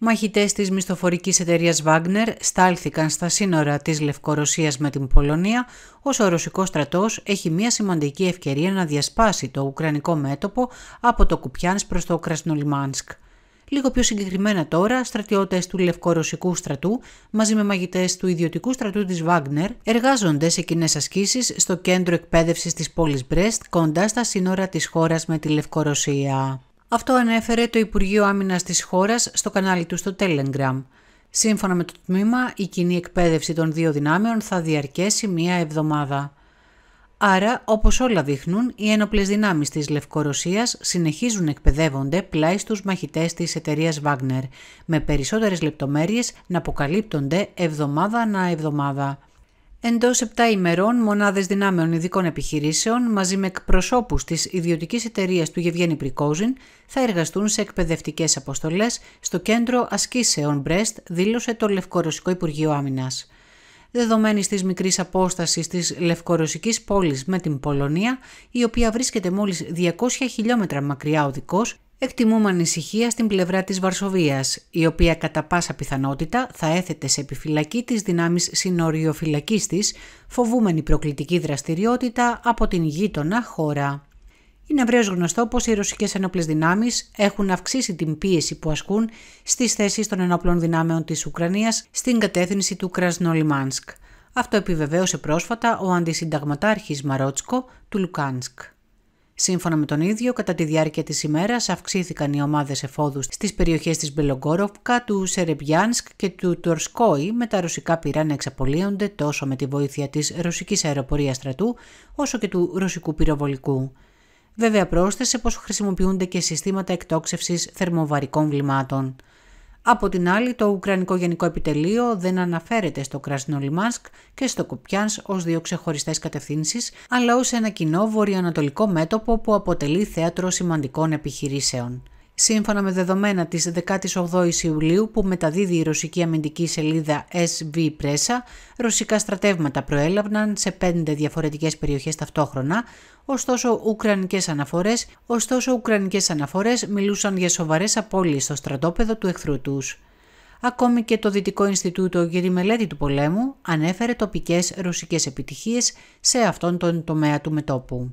Μαχητές της μισθοφορικής εταιρείας Βάγκνερ στάλθηκαν στα σύνορα της Λευκορωσίας με την Πολωνία, όσο ο ρωσικός στρατός έχει μια σημαντική ευκαιρία να διασπάσει το ουκρανικό μέτωπο από το Κουπιάνς προς το Κρασνολιμάνσκ. Λίγο πιο συγκεκριμένα τώρα, στρατιώτες του Λευκορωσικού στρατού μαζί με μαχητέ του ιδιωτικού στρατού της Βάγνερ εργάζονται σε κοινές ασκήσεις στο κέντρο εκπαίδευσης της πόλης Μπρέστ κοντά στα σύνορα της χώρας με τη Λευκορωσία. Αυτό ανέφερε το Υπουργείο Άμυνας της χώρας στο κανάλι του στο Telegram. Σύμφωνα με το τμήμα, η κοινή εκπαίδευση των δύο δυνάμεων θα διαρκέσει μία εβδομάδα. Άρα, όπως όλα δείχνουν, οι ένοπλες δυνάμεις της Λευκορωσίας συνεχίζουν να εκπαιδεύονται πλάι στους μαχητές της εταιρείας Wagner, με περισσότερες λεπτομέρειες να αποκαλύπτονται εβδομάδα ανά εβδομάδα. Εντός 7 ημερών, μονάδες δυνάμεων ειδικών επιχειρήσεων μαζί με εκπροσώπους της ιδιωτικής εταιρείας του Γευγέννη Πρικόζιν θα εργαστούν σε εκπαιδευτικές αποστολές στο κέντρο ασκήσεων Μπρέστ, δήλωσε το Λευκορωσικό Υπουργείο Άμυνας. Δεδομένη της μικρής απόστασης της λευκορωσικής πόλης με την Πολωνία, η οποία βρίσκεται μόλις 200 χιλιόμετρα μακριά οδικό, εκτιμούμε ανησυχία στην πλευρά της Βαρσοβίας, η οποία κατά πάσα πιθανότητα θα έθετε σε επιφυλακή της δυνάμεις συνοριοφυλακής της, φοβούμενη προκλητική δραστηριότητα από την γείτονα χώρα. Είναι ευρέως γνωστό πως οι ρωσικές ενόπλες δυνάμεις έχουν αυξήσει την πίεση που ασκούν στις θέσεις των ενόπλων δυνάμεων της Ουκρανίας στην κατεύθυνση του Κρασνολιμάνσκ. Αυτό επιβεβαίωσε πρόσφατα ο αντισυνταγματάρχης Μαρότσκο του Λουκάνσκ. Σύμφωνα με τον ίδιο, κατά τη διάρκεια της ημέρας αυξήθηκαν οι ομάδες εφόδου στις περιοχές της Μπελογκόροφκα, του Σερεμπιάνσκ και του Τουρσκόη με τα ρωσικά πυρά να εξαπολύονται τόσο με τη βοήθεια της ρωσικής αεροπορίας στρατού, όσο και του ρωσικού πυροβολικού. Βέβαια, πρόσθεσε πως χρησιμοποιούνται και συστήματα εκτόξευσης θερμοβαρικών βλημάτων. Από την άλλη, το Ουκρανικό Γενικό Επιτελείο δεν αναφέρεται στο Κρασνολιμάνσκ και στο Κουπιάνς ως δύο ξεχωριστές κατευθύνσεις, αλλά ως ένα κοινό βορειοανατολικό μέτωπο που αποτελεί θέατρο σημαντικών επιχειρήσεων. Σύμφωνα με δεδομένα της 18ης Ιουλίου που μεταδίδει η ρωσική αμυντική σελίδα SV Pressa, ρωσικά στρατεύματα προέλαβαν σε πέντε διαφορετικές περιοχές ταυτόχρονα, ωστόσο ουκρανικές αναφορές, ωστόσο ουκρανικές αναφορές μιλούσαν για σοβαρές απώλειες στο στρατόπεδο του εχθρού τους. Ακόμη και το Δυτικό Ινστιτούτο για τη Μελέτη του Πολέμου ανέφερε τοπικές ρωσικές επιτυχίες σε αυτόν τον τομέα του μετόπου.